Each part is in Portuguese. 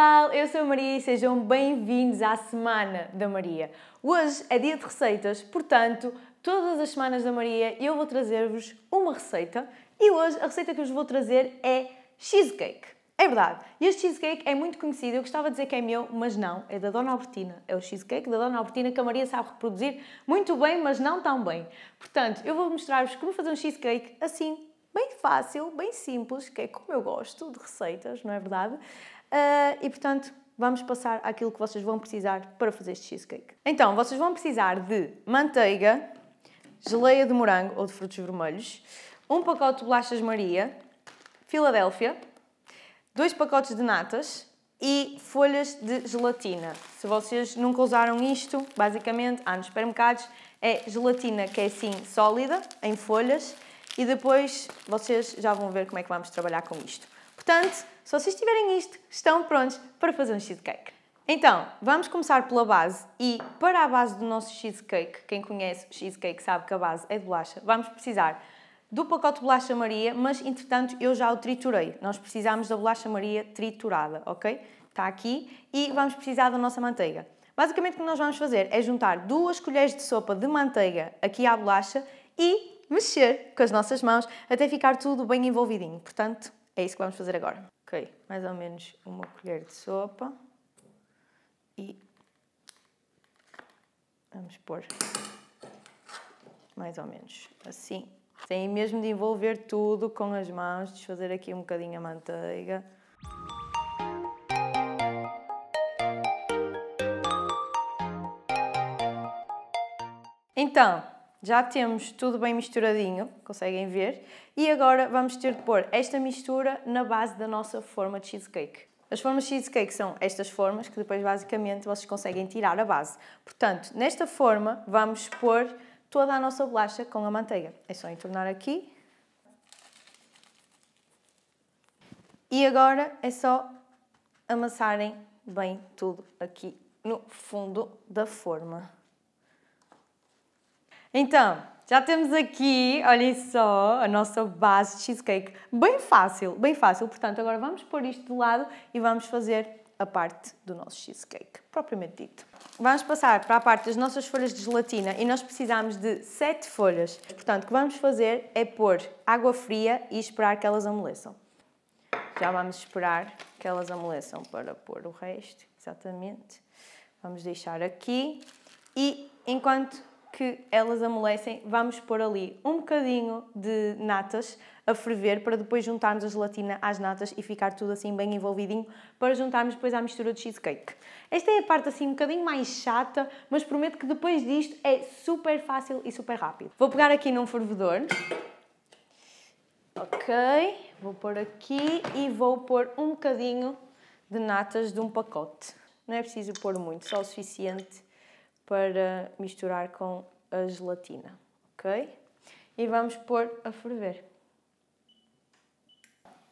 pessoal, eu sou a Maria e sejam bem-vindos à Semana da Maria. Hoje é dia de receitas, portanto, todas as semanas da Maria eu vou trazer-vos uma receita e hoje a receita que eu vos vou trazer é cheesecake. É verdade, este cheesecake é muito conhecido, eu gostava de dizer que é meu, mas não, é da Dona Albertina. É o cheesecake da Dona Albertina que a Maria sabe reproduzir muito bem, mas não tão bem. Portanto, eu vou mostrar-vos como fazer um cheesecake assim, bem fácil, bem simples, que é como eu gosto de receitas, não é verdade? Uh, e portanto, vamos passar àquilo que vocês vão precisar para fazer este cheesecake. Então, vocês vão precisar de manteiga, geleia de morango ou de frutos vermelhos, um pacote de bolachas Maria, Filadélfia, dois pacotes de natas e folhas de gelatina. Se vocês nunca usaram isto, basicamente, há nos supermercados, é gelatina que é assim sólida, em folhas, e depois vocês já vão ver como é que vamos trabalhar com isto. Portanto, se vocês tiverem isto, estão prontos para fazer um cheesecake. Então, vamos começar pela base e para a base do nosso cheesecake, quem conhece cheesecake sabe que a base é de bolacha, vamos precisar do pacote de bolacha Maria, mas entretanto eu já o triturei. Nós precisamos da bolacha Maria triturada, ok? Está aqui e vamos precisar da nossa manteiga. Basicamente o que nós vamos fazer é juntar duas colheres de sopa de manteiga aqui à bolacha e mexer com as nossas mãos até ficar tudo bem envolvidinho. Portanto, é isso que vamos fazer agora. Ok, mais ou menos uma colher de sopa e vamos pôr mais ou menos assim. Tem mesmo de envolver tudo com as mãos, desfazer aqui um bocadinho a manteiga. Então, já temos tudo bem misturadinho, conseguem ver. E agora vamos ter de pôr esta mistura na base da nossa forma de cheesecake. As formas cheesecake são estas formas que depois basicamente vocês conseguem tirar a base. Portanto, nesta forma vamos pôr toda a nossa bolacha com a manteiga. É só entornar aqui. E agora é só amassarem bem tudo aqui no fundo da forma. Então, já temos aqui, olhem só, a nossa base de cheesecake. Bem fácil, bem fácil. Portanto, agora vamos pôr isto de lado e vamos fazer a parte do nosso cheesecake, propriamente dito. Vamos passar para a parte das nossas folhas de gelatina e nós precisamos de 7 folhas. Portanto, o que vamos fazer é pôr água fria e esperar que elas amoleçam. Já vamos esperar que elas amoleçam para pôr o resto, exatamente. Vamos deixar aqui e enquanto que elas amolecem, vamos pôr ali um bocadinho de natas a ferver para depois juntarmos a gelatina às natas e ficar tudo assim bem envolvidinho para juntarmos depois à mistura de cheesecake. Esta é a parte assim um bocadinho mais chata, mas prometo que depois disto é super fácil e super rápido. Vou pegar aqui num fervedor. Ok, vou pôr aqui e vou pôr um bocadinho de natas de um pacote. Não é preciso pôr muito, só o suficiente para misturar com a gelatina, ok? E vamos pôr a ferver.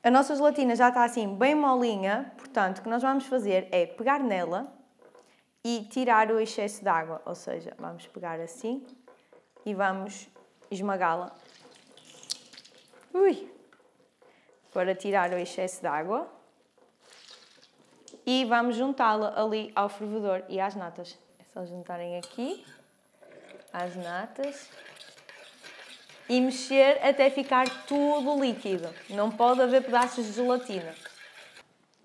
A nossa gelatina já está assim bem molinha, portanto, o que nós vamos fazer é pegar nela e tirar o excesso de água, ou seja, vamos pegar assim e vamos esmagá-la. Ui! Para tirar o excesso de água. E vamos juntá-la ali ao fervedor e às natas. Só juntarem aqui as natas e mexer até ficar tudo líquido. Não pode haver pedaços de gelatina.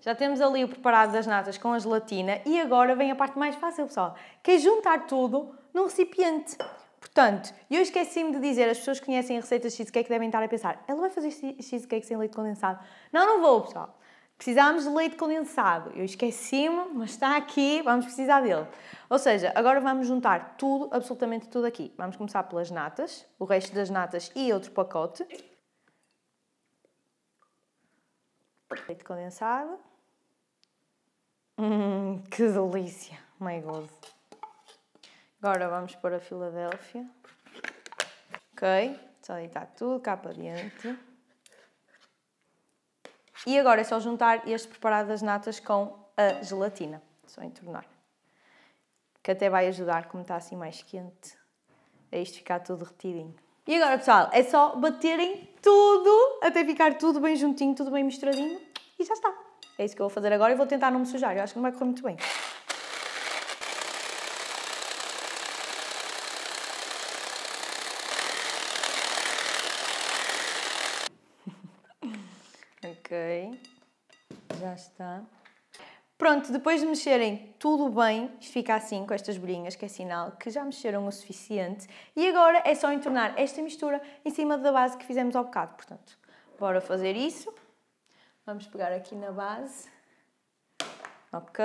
Já temos ali o preparado das natas com a gelatina e agora vem a parte mais fácil, pessoal, que é juntar tudo num recipiente. Portanto, eu esqueci-me de dizer, as pessoas que conhecem receitas de cheesecake devem estar a pensar, ela vai fazer cheesecake sem leite condensado? Não, não vou, pessoal. Precisamos de leite condensado. Eu esqueci-me, mas está aqui, vamos precisar dele. Ou seja, agora vamos juntar tudo, absolutamente tudo aqui. Vamos começar pelas natas, o resto das natas e outro pacote. Leite condensado. Hum, que delícia! My God! Agora vamos para a Filadélfia. Ok, só está tudo cá para dentro. E agora é só juntar este preparado das natas com a gelatina. Só entornar. Que até vai ajudar, como está assim mais quente, a isto ficar tudo retidinho. E agora, pessoal, é só baterem tudo até ficar tudo bem juntinho, tudo bem misturadinho e já está. É isso que eu vou fazer agora e vou tentar não me sujar. Eu acho que não vai correr muito bem. tá? Pronto, depois de mexerem tudo bem, fica assim com estas bolhinhas, que é sinal que já mexeram o suficiente. E agora é só entornar esta mistura em cima da base que fizemos ao bocado, portanto. Bora fazer isso. Vamos pegar aqui na base. Ok,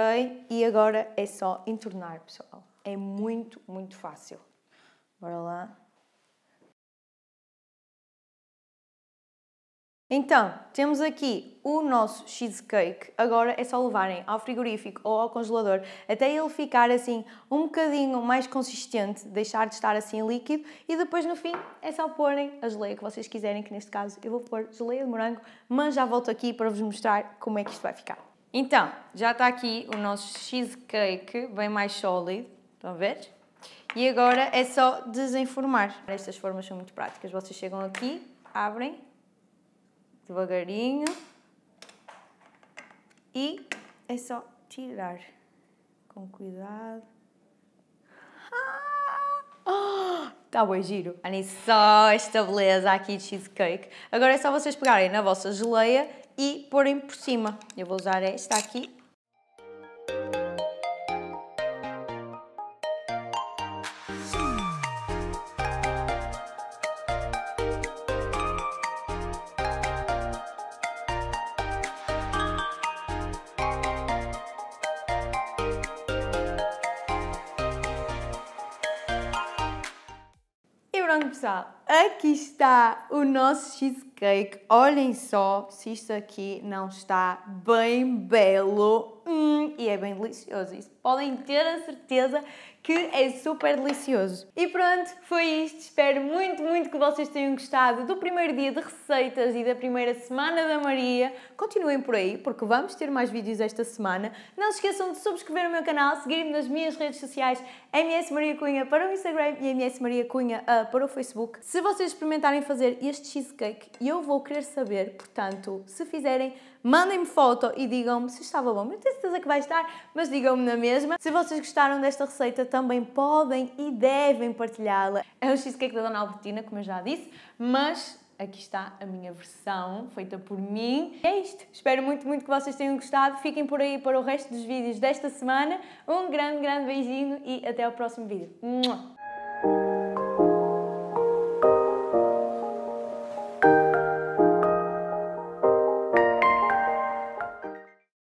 e agora é só entornar, pessoal. É muito, muito fácil. Bora lá. Então, temos aqui o nosso cheesecake. Agora é só levarem ao frigorífico ou ao congelador até ele ficar assim um bocadinho mais consistente, deixar de estar assim líquido e depois no fim é só porem a geleia que vocês quiserem, que neste caso eu vou pôr geleia de morango, mas já volto aqui para vos mostrar como é que isto vai ficar. Então, já está aqui o nosso cheesecake bem mais sólido, estão a ver? E agora é só desenformar. Estas formas são muito práticas, vocês chegam aqui, abrem devagarinho. E é só tirar com cuidado. Ah! Está ah! oh, bem é giro. Olhem só esta beleza aqui de cheesecake. Agora é só vocês pegarem na vossa geleia e porem por cima. Eu vou usar esta aqui Então, pessoal, aqui está o nosso cheesecake. Olhem só se isto aqui não está bem belo. Hum, e é bem delicioso. Isso podem ter a certeza que é super delicioso. E pronto, foi isto. Espero muito, muito que vocês tenham gostado do primeiro dia de receitas e da primeira semana da Maria. Continuem por aí, porque vamos ter mais vídeos esta semana. Não se esqueçam de subscrever o meu canal, seguir-me nas minhas redes sociais, MS Maria Cunha para o Instagram e MS Maria Cunha uh, para o Facebook. Se vocês experimentarem fazer este cheesecake, eu vou querer saber, portanto, se fizerem, mandem-me foto e digam-me se estava bom. Não tenho certeza que vai estar, mas digam-me na mesma. Se vocês gostaram desta receita, também podem e devem partilhá-la. É o cheesecake da Dona Albertina, como eu já disse, mas aqui está a minha versão, feita por mim. É isto. Espero muito, muito que vocês tenham gostado. Fiquem por aí para o resto dos vídeos desta semana. Um grande, grande beijinho e até ao próximo vídeo.